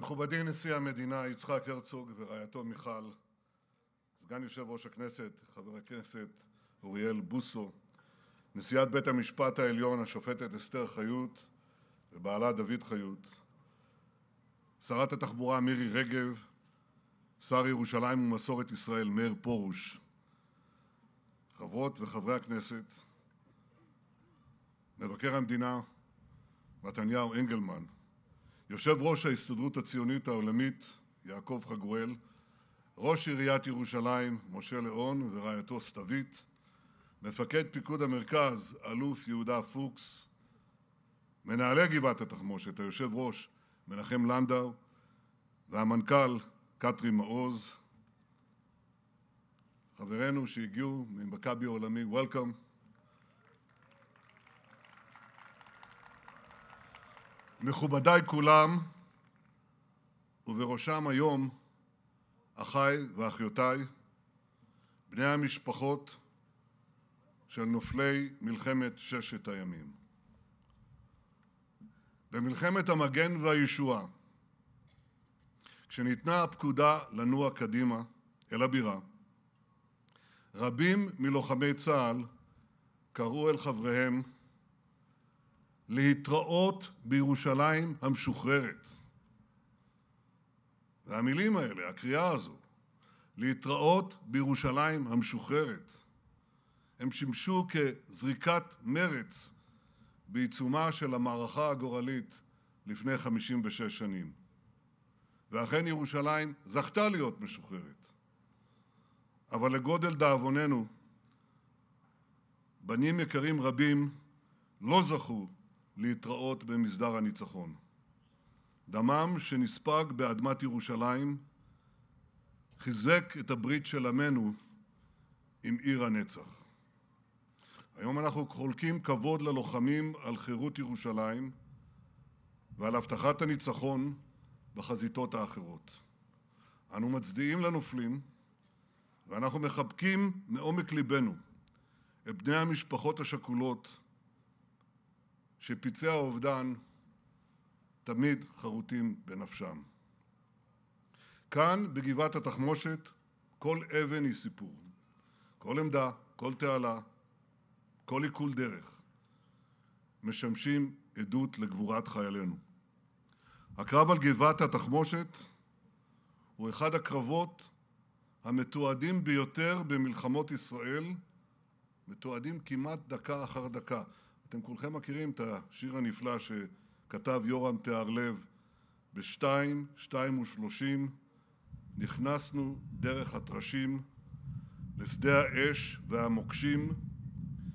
מכובדי נשיא המדינה יצחק הרצוג ורעייתו מיכל, סגן יושב ראש הכנסת חבר הכנסת אוריאל בוסו, נשיאת בית המשפט העליון השופטת אסתר חיות ובעלה דוד חיות, שרת התחבורה מירי רגב, שר ירושלים ומסורת ישראל מאיר פרוש, חברות וחברי הכנסת, מבקר המדינה מתניהו אנגלמן, יושב-ראש ההסתדרות הציונית העולמית יעקב חגואל, ראש עיריית ירושלים משה ליאון ורעייתו סתווית, מפקד פיקוד המרכז אלוף יהודה פוקס, מנהלי גבעת התחמושת, היושב ראש מנחם לנדאו והמנכ"ל קטרי מעוז, חברינו שהגיעו ממכבי העולמי, Welcome. מכובדיי כולם, ובראשם היום אחיי ואחיותיי, בני המשפחות של נופלי מלחמת ששת הימים. במלחמת המגן והישועה, כשניתנה הפקודה לנוע קדימה אל הבירה, רבים מלוחמי צה"ל קראו אל חבריהם להתראות בירושלים המשוחררת. והמילים האלה, הקריאה הזו, להתראות בירושלים המשוחררת. הם שימשו כזריקת מרץ בעיצומה של המערכה הגורלית לפני 56 שנים. ואכן ירושלים זכתה להיות משוחררת. אבל לגודל דאבוננו, בנים יקרים רבים לא זכו להתראות במסדר הניצחון. דמם שנספג באדמת ירושלים חיזק את הברית של עמנו עם עיר הנצח. היום אנחנו חולקים כבוד ללוחמים על חירות ירושלים ועל הבטחת הניצחון בחזיתות האחרות. אנו מצדיעים לנופלים ואנחנו מחבקים מעומק ליבנו את בני המשפחות השכולות שפצעי האובדן תמיד חרותים בנפשם. כאן, בגבעת התחמושת, כל אבן היא סיפור. כל עמדה, כל תעלה, כל עיכול דרך, משמשים עדות לגבורת חיילינו. הקרב על גבעת התחמושת הוא אחד הקרבות המתועדים ביותר במלחמות ישראל, מתועדים כמעט דקה אחר דקה. אתם כולכם מכירים את השיר הנפלא שכתב יורם תיארלב בשתיים, שתיים ושלושים, נכנסנו דרך הטרשים לשדה האש והמוקשים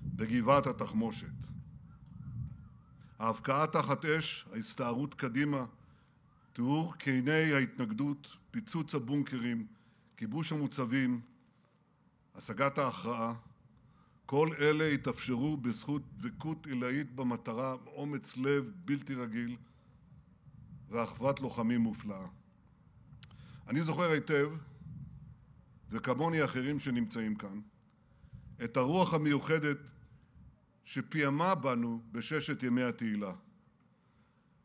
בגבעת התחמושת. ההבקעה תחת אש, ההסתערות קדימה, תיאור קיני ההתנגדות, פיצוץ הבונקרים, כיבוש המוצבים, השגת ההכרעה, כל אלה התאפשרו בזכות דבקות עילאית במטרה, אומץ לב בלתי רגיל ואחוות לוחמים מופלאה. אני זוכר היטב, וכמוני אחרים שנמצאים כאן, את הרוח המיוחדת שפיעמה בנו בששת ימי התהילה.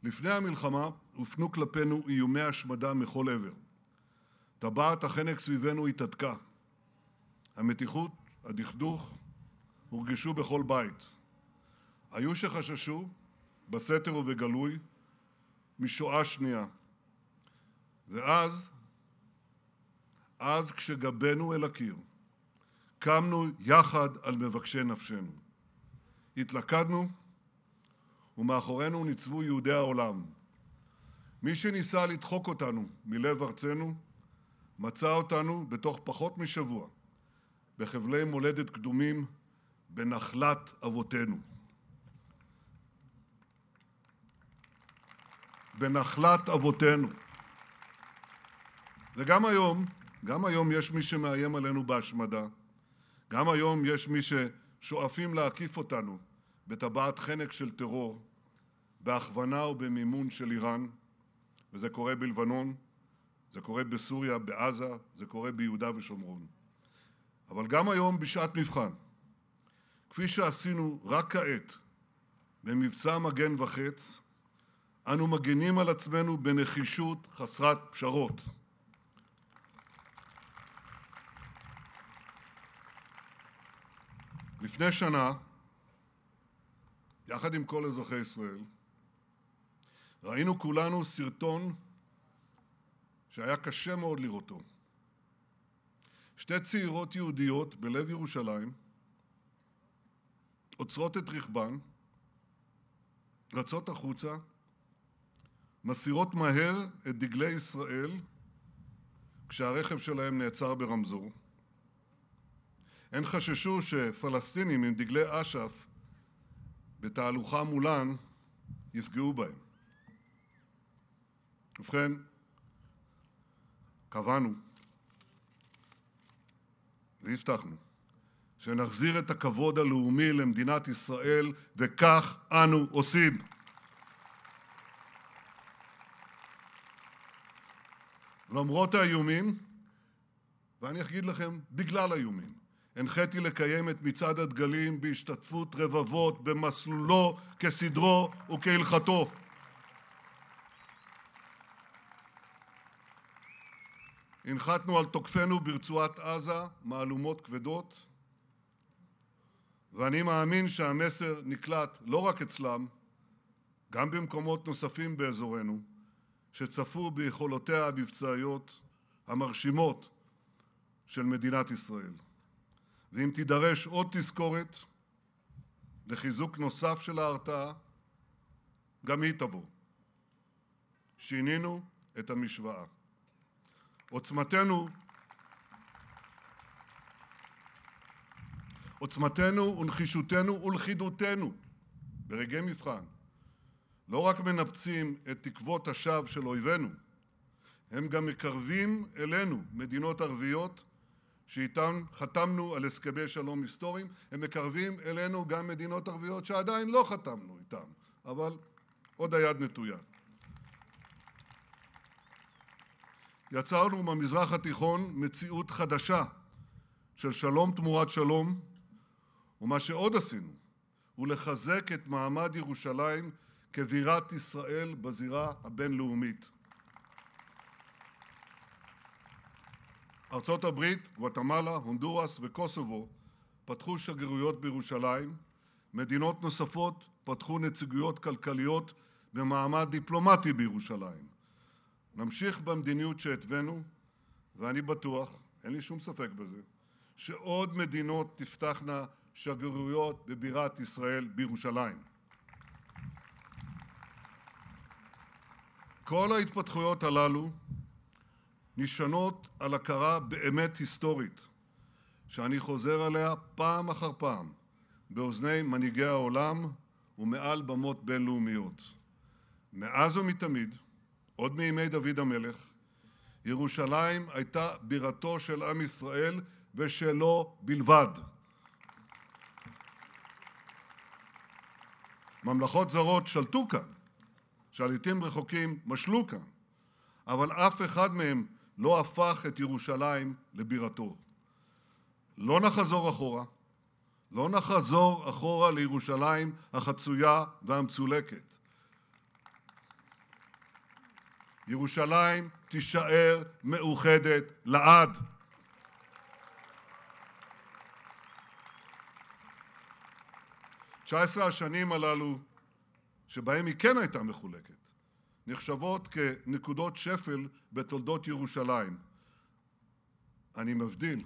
לפני המלחמה הופנו כלפינו איומי השמדה מכל עבר. טבעת החנק סביבנו התהדקה. המתיחות, הדכדוך, הורגשו בכל בית. היו שחששו, בסתר ובגלוי, משואה שנייה. ואז, אז כשגבנו אל הקיר, קמנו יחד על מבקשי נפשנו. התלכדנו, ומאחורינו ניצבו יהודי העולם. מי שניסה לדחוק אותנו מלב ארצנו, מצא אותנו בתוך פחות משבוע בחבלי מולדת קדומים, בנחלת אבותינו. בנחלת אבותינו. וגם היום, גם היום יש מי שמאיים עלינו בהשמדה, גם היום יש מי ששואפים להקיף אותנו בטבעת חנק של טרור, בהכוונה ובמימון של איראן, וזה קורה בלבנון, זה קורה בסוריה, בעזה, זה קורה ביהודה ושומרון. אבל גם היום, בשעת מבחן, כפי שעשינו רק כעת במבצע מגן וחץ, אנו מגנים על עצמנו בנחישות חסרת פשרות. לפני שנה, יחד עם כל אזרחי ישראל, ראינו כולנו סרטון שהיה קשה מאוד לראותו. שתי צעירות יהודיות בלב ירושלים, עוצרות את רכבן, רצות החוצה, מסירות מהר את דגלי ישראל כשהרכב שלהם נעצר ברמזור. הן חששו שפלסטינים עם דגלי אש"ף בתהלוכה מולן יפגעו בהם. ובכן, קבענו והבטחנו שנחזיר את הכבוד הלאומי למדינת ישראל, וכך אנו עושים. למרות האיומים, ואני אגיד לכם, בגלל האיומים, הנחיתי לקיים את מצעד הדגלים בהשתתפות רבבות במסלולו, כסדרו וכהלכתו. הנחתנו על תוקפינו ברצועת עזה מהלומות כבדות, ואני מאמין שהמסר נקלט לא רק אצלם גם במקומות נוספים באזורנו שצפו ביכולותיה המבצעיות המרשימות של מדינת ישראל. ואם תידרש עוד תזכורת לחיזוק נוסף של ההרתעה, גם היא תבוא. שינינו את המשוואה. עוצמתנו עוצמתנו ונחישותנו ולכידותנו ברגעי מבחן לא רק מנפצים את תקוות השווא של אויבינו, הם גם מקרבים אלינו מדינות ערביות שאיתן חתמנו על הסכמי שלום היסטוריים, הם מקרבים אלינו גם מדינות ערביות שעדיין לא חתמנו איתן, אבל עוד היד נטויה. יצרנו במזרח התיכון מציאות חדשה של שלום תמורת שלום, ומה שעוד עשינו הוא לחזק את מעמד ירושלים כבירת ישראל בזירה הבינלאומית. ארצות הברית, גואטמלה, הונדורס וקוסובו פתחו שגרירויות בירושלים, מדינות נוספות פתחו נציגויות כלכליות במעמד דיפלומטי בירושלים. נמשיך במדיניות שהתווינו, ואני בטוח, אין לי שום ספק בזה, שעוד מדינות תפתחנה שגרירויות בבירת ישראל בירושלים. כל ההתפתחויות הללו נשענות על הכרה באמת היסטורית, שאני חוזר עליה פעם אחר פעם באוזני מנהיגי העולם ומעל במות בינלאומיות. מאז ומתמיד, עוד מימי דוד המלך, ירושלים הייתה בירתו של עם ישראל ושלו בלבד. ממלכות זרות שלטו כאן, שליטים רחוקים משלו כאן, אבל אף אחד מהם לא הפך את ירושלים לבירתו. לא נחזור אחורה, לא נחזור אחורה לירושלים החצויה והמצולקת. ירושלים תישאר מאוחדת לעד. 19 השנים הללו שבהם היא כן הייתה מחולקת נחשבות כנקודות שפל בתולדות ירושלים. אני מבדיל,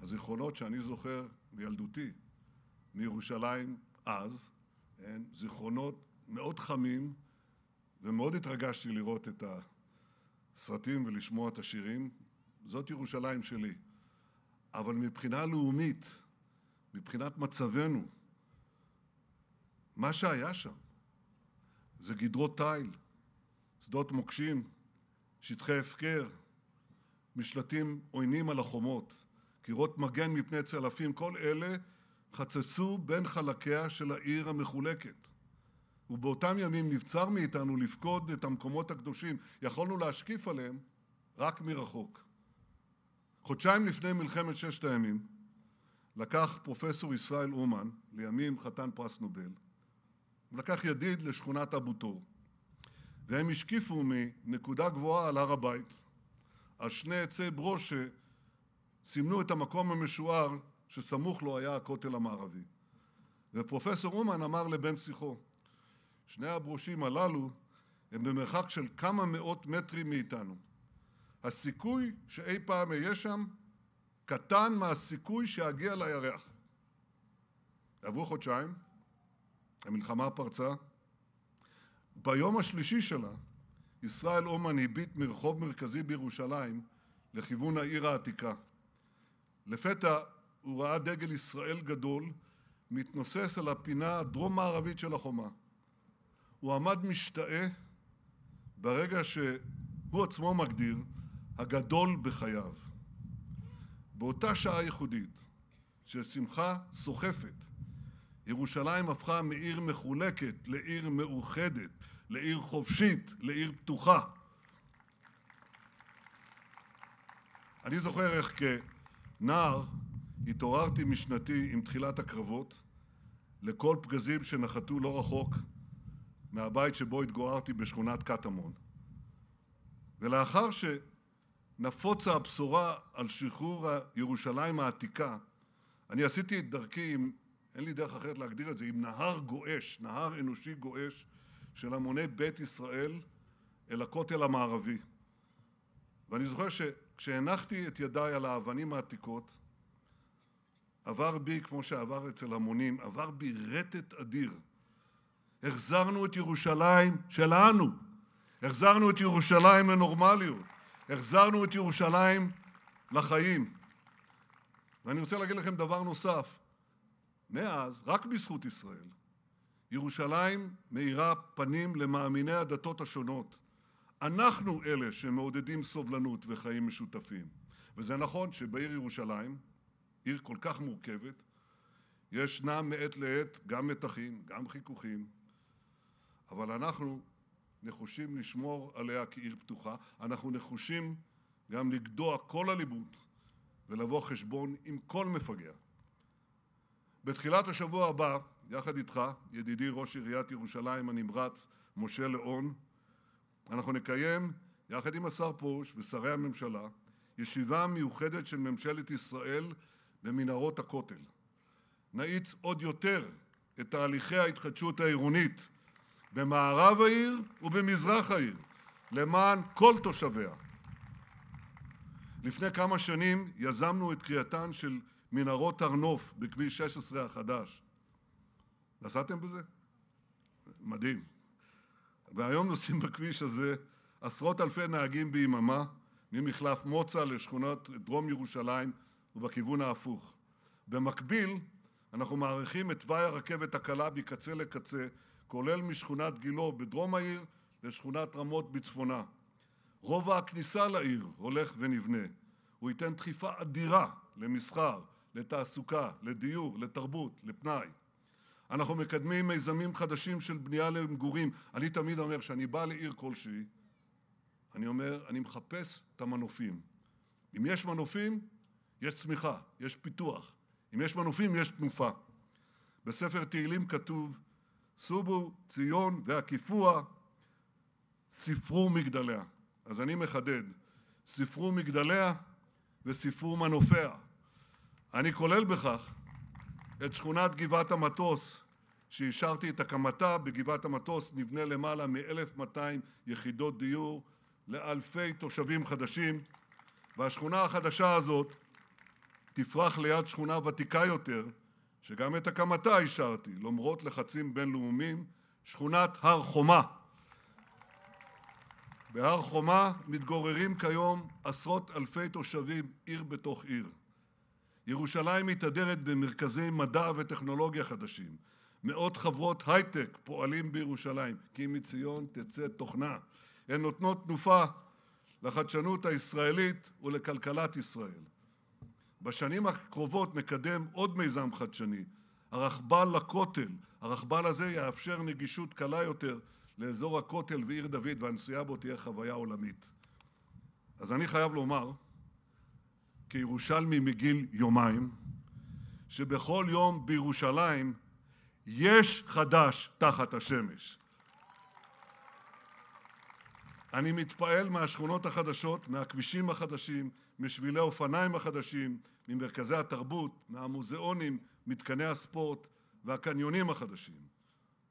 הזיכרונות שאני זוכר בילדותי מירושלים אז, הן זיכרונות מאוד חמים, ומאוד התרגשתי לראות את הסרטים ולשמוע את השירים. זאת ירושלים שלי. אבל מבחינה לאומית, מבחינת מצבנו, מה שהיה שם זה גדרות תיל, שדות מוקשים, שטחי הפקר, משלטים עוינים על החומות, קירות מגן מפני צלפים, כל אלה חצצו בין חלקיה של העיר המחולקת. ובאותם ימים נבצר מאיתנו לפקוד את המקומות הקדושים, יכולנו להשקיף עליהם רק מרחוק. חודשיים לפני מלחמת ששת הימים לקח פרופסור ישראל אומן, לימים חתן פרס נובל, הוא לקח ידיד לשכונת אבו טור, והם השקיפו מנקודה גבוהה על הר הבית. על שני עצי ברושה סימנו את המקום המשוער שסמוך לו היה הכותל המערבי. ופרופסור אומן אמר לבן שיחו, שני הברושים הללו הם במרחק של כמה מאות מטרים מאיתנו. הסיכוי שאי פעם אהיה שם קטן מהסיכוי שאגיע לירח. עברו חודשיים, המלחמה פרצה. ביום השלישי שלה, ישראל אומן הביט מרחוב מרכזי בירושלים לכיוון העיר העתיקה. לפתע הוא ראה דגל ישראל גדול מתנוסס על הפינה הדרום-מערבית של החומה. הוא עמד משתאה ברגע שהוא עצמו מגדיר הגדול בחייו. באותה שעה ייחודית של שמחה סוחפת ירושלים הפכה מעיר מחולקת לעיר מאוחדת, לעיר חופשית, לעיר פתוחה. אני זוכר איך כנער התעוררתי משנתי עם תחילת הקרבות לכל פגזים שנחתו לא רחוק מהבית שבו התגוררתי בשכונת קטמון. ולאחר שנפוצה הבשורה על שחרור ירושלים העתיקה, אני עשיתי את דרכי עם אין לי דרך אחרת להגדיר את זה, עם נהר גועש, נהר אנושי גועש של המוני בית ישראל אל הכותל המערבי. ואני זוכר שכשהנחתי את ידיי על האבנים העתיקות, עבר בי, כמו שעבר אצל המונים, עבר בי רטט אדיר. החזרנו את ירושלים שלנו, החזרנו את ירושלים לנורמליות, החזרנו את ירושלים לחיים. ואני רוצה להגיד לכם דבר נוסף. מאז, רק בזכות ישראל, ירושלים מאירה פנים למאמיני הדתות השונות. אנחנו אלה שמעודדים סובלנות וחיים משותפים. וזה נכון שבעיר ירושלים, עיר כל כך מורכבת, ישנם מעת לעת גם מתחים, גם חיכוכים, אבל אנחנו נחושים לשמור עליה כעיר פתוחה, אנחנו נחושים גם לגדוע כל אלימות ולבוא חשבון עם כל מפגע. בתחילת השבוע הבא, יחד איתך, ידידי ראש עיריית ירושלים הנמרץ משה ליאון, אנחנו נקיים, יחד עם השר פרוש ושרי הממשלה, ישיבה מיוחדת של ממשלת ישראל במנהרות הכותל. נאיץ עוד יותר את תהליכי ההתחדשות העירונית במערב העיר ובמזרח העיר, למען כל תושביה. לפני כמה שנים יזמנו את קריאתן של מנהרות הר-נוף בכביש 16 החדש. נסעתם בזה? מדהים. והיום נוסעים בכביש הזה עשרות אלפי נהגים ביממה, ממחלף מוצא לשכונת דרום ירושלים ובכיוון ההפוך. במקביל, אנחנו מאריכים את תוואי הרכבת הקלה מקצה לקצה, כולל משכונת גילה בדרום העיר לשכונת רמות בצפונה. רובע הכניסה לעיר הולך ונבנה. הוא ייתן דחיפה אדירה למסחר, לתעסוקה, לדיור, לתרבות, לפנאי. אנחנו מקדמים מיזמים חדשים של בנייה למגורים. אני תמיד אומר, כשאני בא לעיר כלשהי, אני אומר, אני מחפש את המנופים. אם יש מנופים, יש צמיחה, יש פיתוח. אם יש מנופים, יש תנופה. בספר תהילים כתוב, סובו ציון והקיפוה, ספרו מגדליה. אז אני מחדד, ספרו מגדליה וספרו מנופיה. אני כולל בכך את שכונת גבעת-המטוס שאישרתי את הקמתה בגבעת-המטוס נבנה למעלה מ-1,200 יחידות דיור לאלפי תושבים חדשים והשכונה החדשה הזאת תפרח ליד שכונה ותיקה יותר שגם את הקמתה אישרתי למרות לחצים בינלאומיים שכונת הר חומה בהר חומה מתגוררים כיום עשרות אלפי תושבים עיר בתוך עיר ירושלים מתהדרת במרכזי מדע וטכנולוגיה חדשים. מאות חברות הייטק פועלים בירושלים, כי מציון תצא תוכנה. הן נותנות תנופה לחדשנות הישראלית ולכלכלת ישראל. בשנים הקרובות נקדם עוד מיזם חדשני, הרכבל לכותל. הרכבל הזה יאפשר נגישות קלה יותר לאזור הכותל ועיר דוד, והנסיעה בו תהיה חוויה עולמית. אז אני חייב לומר, כירושלמי מגיל יומיים, שבכל יום בירושלים יש חדש תחת השמש. אני מתפעל מהשכונות החדשות, מהכבישים החדשים, משבילי האופניים החדשים, ממרכזי התרבות, מהמוזיאונים, מתקני הספורט והקניונים החדשים.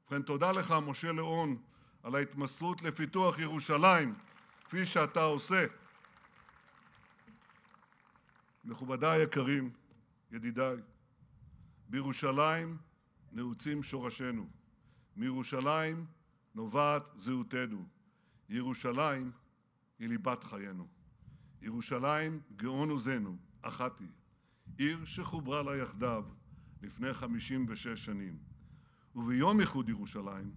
ובכן, תודה לך, משה ליאון, על ההתמסרות לפיתוח ירושלים, כפי שאתה עושה. מכובדיי היקרים, ידידיי, בירושלים נעוצים שורשינו, מירושלים נובעת זהותנו, ירושלים היא ליבת חיינו. ירושלים גאון עוזנו, אחת היא, עיר שחוברה לה יחדיו לפני 56 שנים. וביום איחוד ירושלים,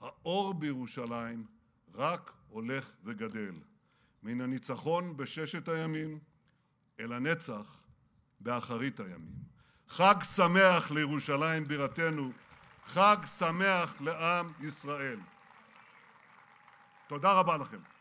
האור בירושלים רק הולך וגדל. מן הניצחון בששת הימים, אל הנצח באחרית הימים. חג שמח לירושלים בירתנו, חג שמח לעם ישראל. תודה רבה לכם.